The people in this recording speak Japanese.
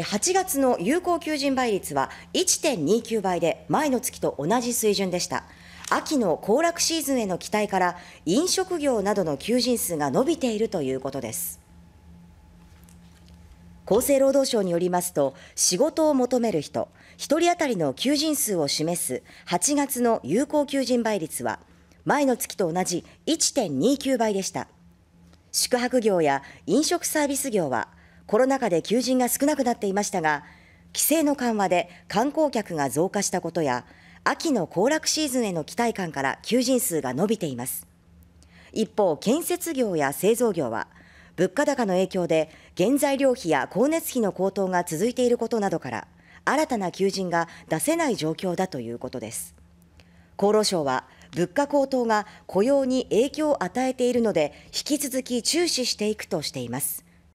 8月の有効求人倍率は1.29倍で前の月と同じ水準でした。秋の行楽シーズンへの期待から飲食業などの求人数が伸びているということです。厚生労働省によりますと仕事を求める人1人当たりの求人数を示す8月の有効求人倍率は前の月と同じ1.29倍でした宿泊業や飲食サービス業はコロナ禍で求人が少なくなっていましたが、規制の緩和で観光客が増加したことや、秋の行楽シーズンへの期待感から求人数が伸びています。一方、建設業や製造業は、物価高の影響で原材料費や光熱費の高騰が続いていることなどから、新たな求人が出せない状況だということです。厚労省は、物価高騰が雇用に影響を与えているので、引き続き注視していくとしています。